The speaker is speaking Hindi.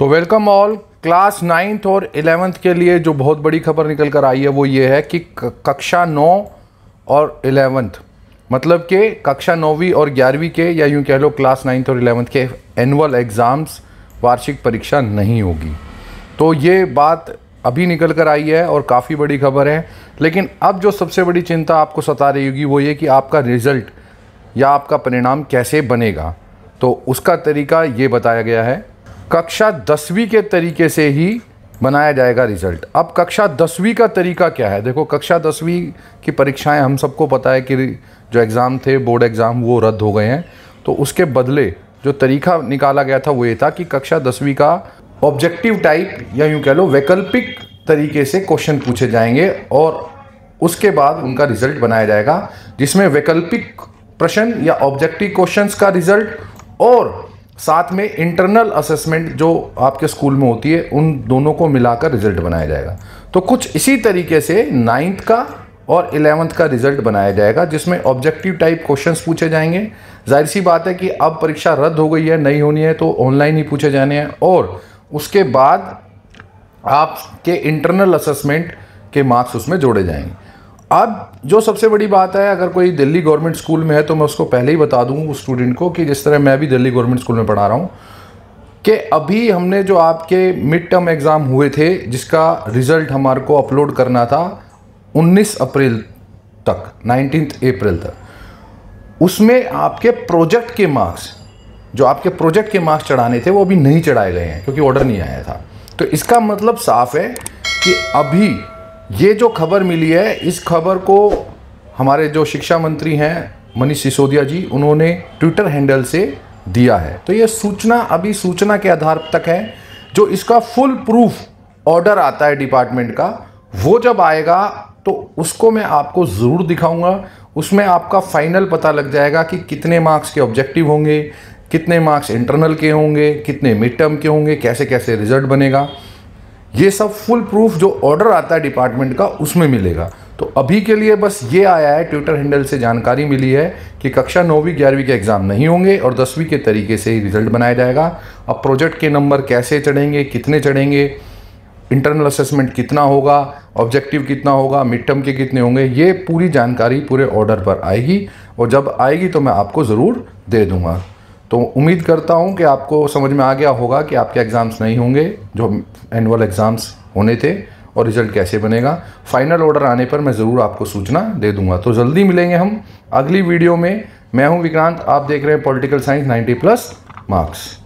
तो वेलकम ऑल क्लास नाइन्थ और एलेवेंथ के लिए जो बहुत बड़ी खबर निकल कर आई है वो ये है कि कक्षा नौ और एलेवेंथ मतलब कि कक्षा नौवीं और ग्यारहवीं के या यूँ कह लो क्लास नाइन्थ और एलेवेंथ के एनुअल एग्ज़ाम्स वार्षिक परीक्षा नहीं होगी तो ये बात अभी निकल कर आई है और काफ़ी बड़ी खबर है लेकिन अब जो सबसे बड़ी चिंता आपको सता रही होगी वो ये कि आपका रिज़ल्ट या आपका परिणाम कैसे बनेगा तो उसका तरीका ये बताया गया है कक्षा दसवीं के तरीके से ही बनाया जाएगा रिज़ल्ट अब कक्षा दसवीं का तरीका क्या है देखो कक्षा दसवीं की परीक्षाएं हम सबको पता है कि जो एग्ज़ाम थे बोर्ड एग्ज़ाम वो रद्द हो गए हैं तो उसके बदले जो तरीका निकाला गया था वो ये था कि कक्षा दसवीं का ऑब्जेक्टिव टाइप या यूँ कह लो वैकल्पिक तरीके से क्वेश्चन पूछे जाएंगे और उसके बाद उनका रिज़ल्ट बनाया जाएगा जिसमें वैकल्पिक प्रश्न या ऑब्जेक्टिव क्वेश्चंस का रिज़ल्ट और साथ में इंटरनल असेसमेंट जो आपके स्कूल में होती है उन दोनों को मिलाकर रिजल्ट बनाया जाएगा तो कुछ इसी तरीके से नाइन्थ का और इलेवंथ का रिजल्ट बनाया जाएगा जिसमें ऑब्जेक्टिव टाइप क्वेश्चंस पूछे जाएंगे जाहिर सी बात है कि अब परीक्षा रद्द हो गई है नहीं होनी है तो ऑनलाइन ही पूछे जाने हैं और उसके बाद आपके इंटरनल असेसमेंट के मार्क्स उसमें जोड़े जाएंगे अब जो सबसे बड़ी बात है अगर कोई दिल्ली गवर्नमेंट स्कूल में है तो मैं उसको पहले ही बता दूँ उस स्टूडेंट को कि जिस तरह मैं भी दिल्ली गवर्नमेंट स्कूल में पढ़ा रहा हूँ कि अभी हमने जो आपके मिड टर्म एग्ज़ाम हुए थे जिसका रिज़ल्ट हमारे को अपलोड करना था 19 अप्रैल तक नाइनटीन अप्रैल तक उसमें आपके प्रोजेक्ट के मार्क्स जो आपके प्रोजेक्ट के मार्क्स चढ़ाने थे वो अभी नहीं चढ़ाए गए हैं क्योंकि ऑर्डर नहीं आया था तो इसका मतलब साफ है कि अभी ये जो खबर मिली है इस खबर को हमारे जो शिक्षा मंत्री हैं मनीष सिसोदिया जी उन्होंने ट्विटर हैंडल से दिया है तो ये सूचना अभी सूचना के आधार तक है जो इसका फुल प्रूफ ऑर्डर आता है डिपार्टमेंट का वो जब आएगा तो उसको मैं आपको ज़रूर दिखाऊंगा उसमें आपका फाइनल पता लग जाएगा कि कितने मार्क्स के ऑब्जेक्टिव होंगे कितने मार्क्स इंटरनल के होंगे कितने मिड टर्म के होंगे कैसे कैसे रिजल्ट बनेगा ये सब फुल प्रूफ जो ऑर्डर आता है डिपार्टमेंट का उसमें मिलेगा तो अभी के लिए बस ये आया है ट्विटर हैंडल से जानकारी मिली है कि कक्षा नौवीं ग्यारहवीं के एग्ज़ाम नहीं होंगे और दसवीं के तरीके से ही रिजल्ट बनाया जाएगा अब प्रोजेक्ट के नंबर कैसे चढ़ेंगे कितने चढ़ेंगे इंटरनल असेसमेंट कितना होगा ऑब्जेक्टिव कितना होगा मिड टर्म के कितने होंगे ये पूरी जानकारी पूरे ऑर्डर पर आएगी और जब आएगी तो मैं आपको ज़रूर दे दूँगा तो उम्मीद करता हूँ कि आपको समझ में आ गया होगा कि आपके एग्ज़ाम्स नहीं होंगे जो एनुअल एग्ज़ाम्स होने थे और रिज़ल्ट कैसे बनेगा फाइनल ऑर्डर आने पर मैं ज़रूर आपको सूचना दे दूंगा तो जल्दी मिलेंगे हम अगली वीडियो में मैं हूं विक्रांत आप देख रहे हैं पॉलिटिकल साइंस 90 प्लस मार्क्स